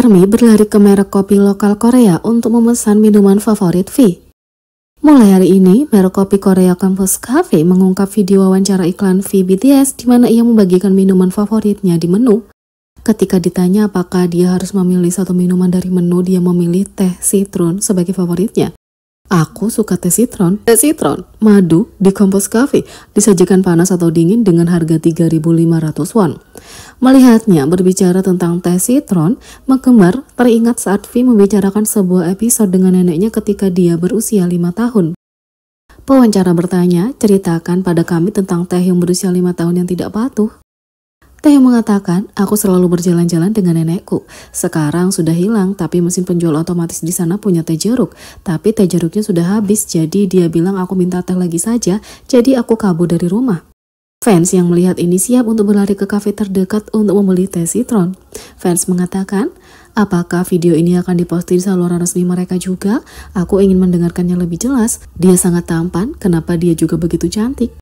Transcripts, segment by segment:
Parmi berlari ke merek kopi lokal Korea untuk memesan minuman favorit V. Mulai hari ini, merek kopi Korea Campus Cafe mengungkap video wawancara iklan V BTS di mana ia membagikan minuman favoritnya di menu. Ketika ditanya apakah dia harus memilih satu minuman dari menu, dia memilih teh citron sebagai favoritnya. Aku suka teh citron. Teh citron, madu, di Campus cafe, disajikan panas atau dingin dengan harga 3.500 won. Melihatnya berbicara tentang teh sitron, Mekemar teringat saat V membicarakan sebuah episode dengan neneknya ketika dia berusia lima tahun. Pewawancara bertanya, ceritakan pada kami tentang teh yang berusia lima tahun yang tidak patuh. Teh yang mengatakan, aku selalu berjalan-jalan dengan nenekku. Sekarang sudah hilang, tapi mesin penjual otomatis di sana punya teh jeruk. Tapi teh jeruknya sudah habis, jadi dia bilang aku minta teh lagi saja, jadi aku kabur dari rumah. Fans yang melihat ini siap untuk berlari ke kafe terdekat untuk membeli teh sitron. Fans mengatakan, apakah video ini akan diposting di saluran resmi mereka juga? Aku ingin mendengarkannya lebih jelas. Dia sangat tampan, kenapa dia juga begitu cantik?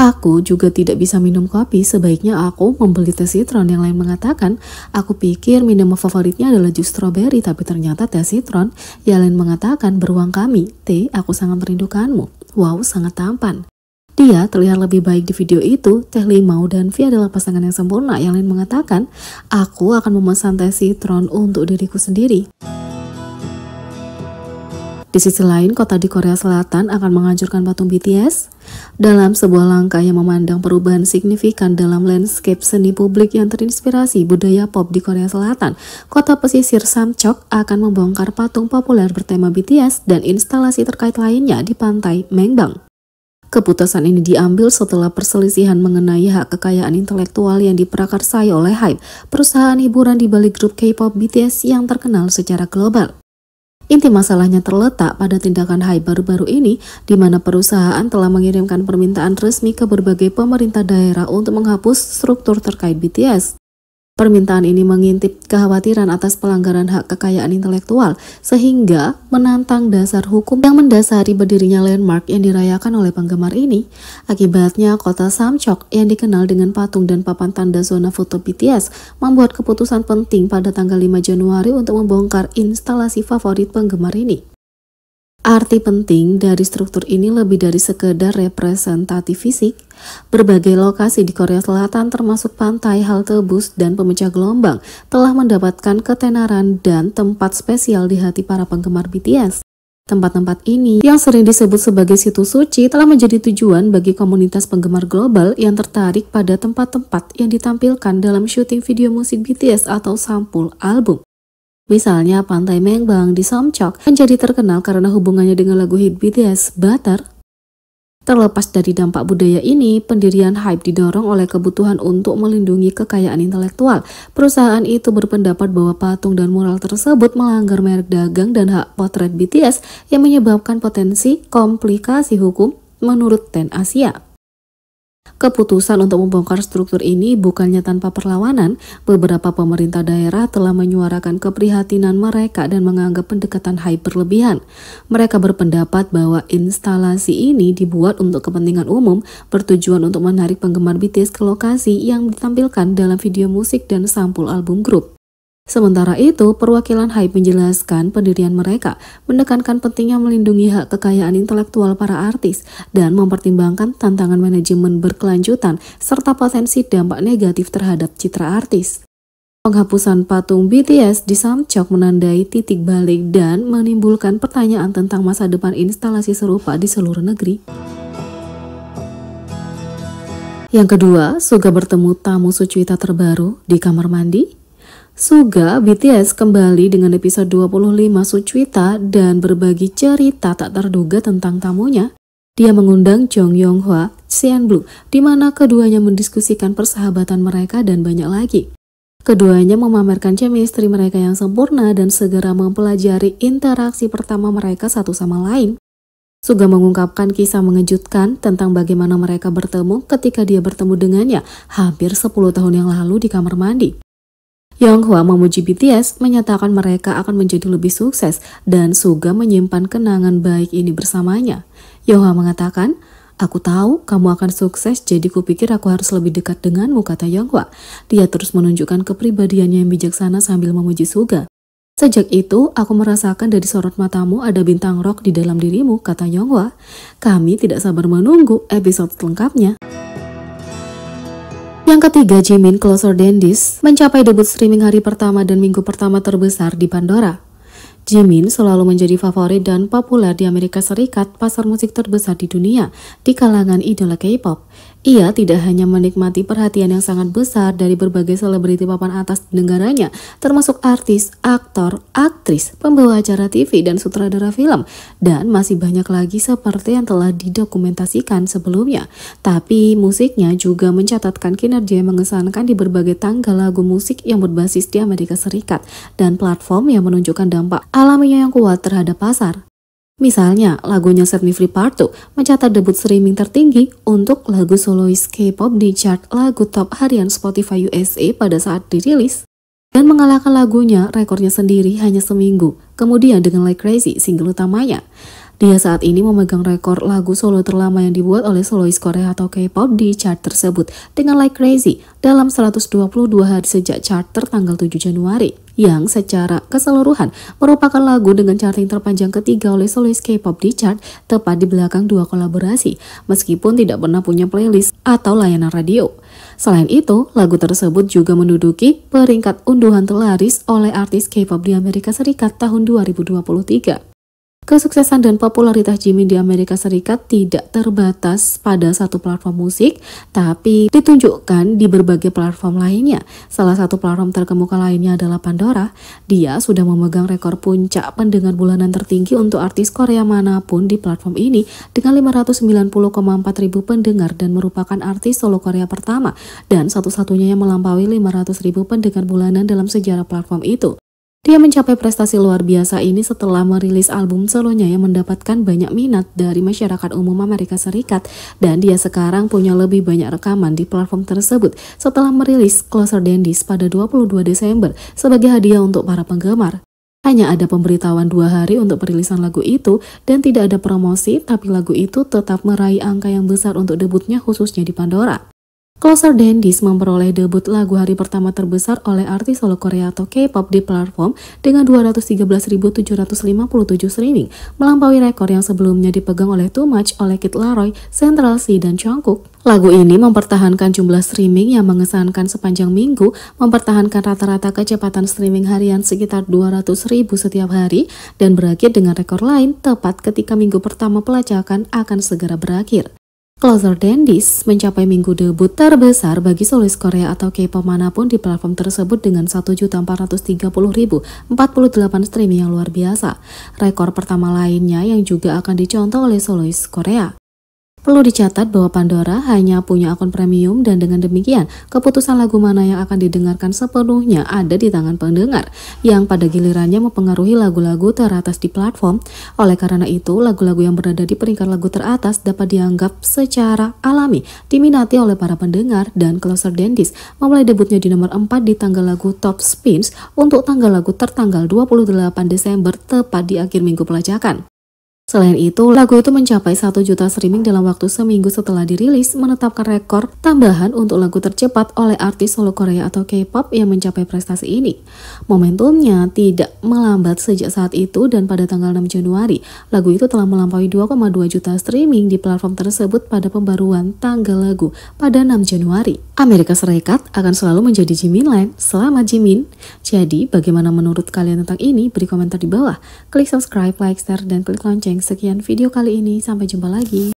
Aku juga tidak bisa minum kopi, sebaiknya aku membeli teh sitron. Yang lain mengatakan, aku pikir minum favoritnya adalah jus stroberi, tapi ternyata teh sitron. Yang lain mengatakan, beruang kami, teh, aku sangat merindukanmu. Wow, sangat tampan. Dia terlihat lebih baik di video itu, Teh Limau dan Vi adalah pasangan yang sempurna. Yang lain mengatakan, aku akan memesan teh citron untuk diriku sendiri. Di sisi lain, kota di Korea Selatan akan menghancurkan patung BTS dalam sebuah langkah yang memandang perubahan signifikan dalam landscape seni publik yang terinspirasi budaya pop di Korea Selatan. Kota pesisir Samchok akan membongkar patung populer bertema BTS dan instalasi terkait lainnya di pantai Mengbang. Keputusan ini diambil setelah perselisihan mengenai hak kekayaan intelektual yang diprakarsai oleh Hype, perusahaan hiburan di balik grup K-pop BTS yang terkenal secara global. Inti masalahnya terletak pada tindakan Hype baru-baru ini, di mana perusahaan telah mengirimkan permintaan resmi ke berbagai pemerintah daerah untuk menghapus struktur terkait BTS. Permintaan ini mengintip kekhawatiran atas pelanggaran hak kekayaan intelektual, sehingga menantang dasar hukum yang mendasari berdirinya landmark yang dirayakan oleh penggemar ini. Akibatnya, kota Samchok yang dikenal dengan patung dan papan tanda zona foto BTS membuat keputusan penting pada tanggal 5 Januari untuk membongkar instalasi favorit penggemar ini. Arti penting dari struktur ini lebih dari sekedar representatif fisik. Berbagai lokasi di Korea Selatan termasuk pantai, halte bus, dan pemecah gelombang telah mendapatkan ketenaran dan tempat spesial di hati para penggemar BTS. Tempat-tempat ini yang sering disebut sebagai situs suci telah menjadi tujuan bagi komunitas penggemar global yang tertarik pada tempat-tempat yang ditampilkan dalam syuting video musik BTS atau sampul album. Misalnya Pantai Mengbang di Somchok menjadi terkenal karena hubungannya dengan lagu hit BTS, Butter. Terlepas dari dampak budaya ini, pendirian Hype didorong oleh kebutuhan untuk melindungi kekayaan intelektual. Perusahaan itu berpendapat bahwa patung dan mural tersebut melanggar merek dagang dan hak potret BTS yang menyebabkan potensi komplikasi hukum menurut Ten Asia. Keputusan untuk membongkar struktur ini bukannya tanpa perlawanan. Beberapa pemerintah daerah telah menyuarakan keprihatinan mereka dan menganggap pendekatan hiperlebihan. Mereka berpendapat bahwa instalasi ini dibuat untuk kepentingan umum, bertujuan untuk menarik penggemar BTS ke lokasi yang ditampilkan dalam video musik dan sampul album grup. Sementara itu, perwakilan HAI menjelaskan pendirian mereka menekankan pentingnya melindungi hak kekayaan intelektual para artis dan mempertimbangkan tantangan manajemen berkelanjutan serta potensi dampak negatif terhadap citra artis. Penghapusan patung BTS di Samcok menandai titik balik dan menimbulkan pertanyaan tentang masa depan instalasi serupa di seluruh negeri. Yang kedua, Suga bertemu tamu sucuita terbaru di kamar mandi Suga BTS kembali dengan episode 25 Sucuita dan berbagi cerita tak terduga tentang tamunya. Dia mengundang Jong Yong Hwa, Sian Blue, di mana keduanya mendiskusikan persahabatan mereka dan banyak lagi. Keduanya memamerkan chemistry mereka yang sempurna dan segera mempelajari interaksi pertama mereka satu sama lain. Suga mengungkapkan kisah mengejutkan tentang bagaimana mereka bertemu ketika dia bertemu dengannya hampir 10 tahun yang lalu di kamar mandi. Yang Yonghwa memuji BTS, menyatakan mereka akan menjadi lebih sukses dan Suga menyimpan kenangan baik ini bersamanya. Yang Hua mengatakan, Aku tahu kamu akan sukses, jadi kupikir aku harus lebih dekat denganmu, kata Yang Hua. Dia terus menunjukkan kepribadiannya yang bijaksana sambil memuji Suga. Sejak itu, aku merasakan dari sorot matamu ada bintang rock di dalam dirimu, kata Yonghwa. Kami tidak sabar menunggu episode lengkapnya. Yang ketiga, Jimin Closer Dendis mencapai debut streaming hari pertama dan minggu pertama terbesar di Pandora. Jimin selalu menjadi favorit dan populer di Amerika Serikat, pasar musik terbesar di dunia, di kalangan idola K-pop. Ia tidak hanya menikmati perhatian yang sangat besar dari berbagai selebriti papan atas negaranya, termasuk artis, aktor, aktris, pembawa acara TV, dan sutradara film, dan masih banyak lagi seperti yang telah didokumentasikan sebelumnya. Tapi musiknya juga mencatatkan kinerja yang mengesankan di berbagai tangga lagu musik yang berbasis di Amerika Serikat dan platform yang menunjukkan dampak alaminya yang kuat terhadap pasar. Misalnya, lagunya Set Me Free Part 2 mencatat debut streaming tertinggi untuk lagu solois K-pop di chart lagu top harian Spotify USA pada saat dirilis dan mengalahkan lagunya rekornya sendiri hanya seminggu, kemudian dengan Like Crazy single utamanya. Dia saat ini memegang rekor lagu solo terlama yang dibuat oleh solois Korea atau K-pop di chart tersebut dengan Like Crazy dalam 122 hari sejak chart tertanggal 7 Januari yang secara keseluruhan merupakan lagu dengan charting terpanjang ketiga oleh solois K-pop di chart tepat di belakang dua kolaborasi meskipun tidak pernah punya playlist atau layanan radio. Selain itu, lagu tersebut juga menduduki peringkat unduhan terlaris oleh artis K-pop di Amerika Serikat tahun 2023. Kesuksesan dan popularitas Jimin di Amerika Serikat tidak terbatas pada satu platform musik, tapi ditunjukkan di berbagai platform lainnya. Salah satu platform terkemuka lainnya adalah Pandora. Dia sudah memegang rekor puncak pendengar bulanan tertinggi untuk artis Korea manapun di platform ini dengan 590,4 ribu pendengar dan merupakan artis solo Korea pertama dan satu-satunya yang melampaui 500 ribu pendengar bulanan dalam sejarah platform itu. Dia mencapai prestasi luar biasa ini setelah merilis album solonya yang mendapatkan banyak minat dari masyarakat umum Amerika Serikat dan dia sekarang punya lebih banyak rekaman di platform tersebut setelah merilis Closer Than This pada 22 Desember sebagai hadiah untuk para penggemar. Hanya ada pemberitahuan dua hari untuk perilisan lagu itu dan tidak ada promosi, tapi lagu itu tetap meraih angka yang besar untuk debutnya khususnya di Pandora. Closer Dandies memperoleh debut lagu hari pertama terbesar oleh artis solo Korea atau K-pop di platform dengan 213.757 streaming, melampaui rekor yang sebelumnya dipegang oleh Too Much oleh Kid Laroi, Central Sea, dan Jungkook. Lagu ini mempertahankan jumlah streaming yang mengesankan sepanjang minggu, mempertahankan rata-rata kecepatan streaming harian sekitar 200.000 setiap hari, dan berakhir dengan rekor lain tepat ketika minggu pertama pelacakan akan segera berakhir. Closer This mencapai minggu debut terbesar bagi solis Korea atau K-pop manapun di platform tersebut dengan 1.430.048 streaming yang luar biasa. Rekor pertama lainnya yang juga akan dicontoh oleh solis Korea. Perlu dicatat bahwa Pandora hanya punya akun premium dan dengan demikian keputusan lagu mana yang akan didengarkan sepenuhnya ada di tangan pendengar yang pada gilirannya mempengaruhi lagu-lagu teratas di platform. Oleh karena itu, lagu-lagu yang berada di peringkat lagu teratas dapat dianggap secara alami diminati oleh para pendengar dan closer dandies memulai debutnya di nomor 4 di tanggal lagu Top Spins untuk tanggal lagu tertanggal 28 Desember tepat di akhir minggu pelacakan. Selain itu, lagu itu mencapai 1 juta streaming dalam waktu seminggu setelah dirilis, menetapkan rekor tambahan untuk lagu tercepat oleh artis solo Korea atau K-pop yang mencapai prestasi ini. Momentumnya tidak melambat sejak saat itu dan pada tanggal 6 Januari, lagu itu telah melampaui 2,2 juta streaming di platform tersebut pada pembaruan tanggal lagu pada 6 Januari. Amerika Serikat akan selalu menjadi Jimin Land selama Jimin. Jadi, bagaimana menurut kalian tentang ini? Beri komentar di bawah. Klik subscribe, like, share, dan klik lonceng sekian video kali ini. Sampai jumpa lagi.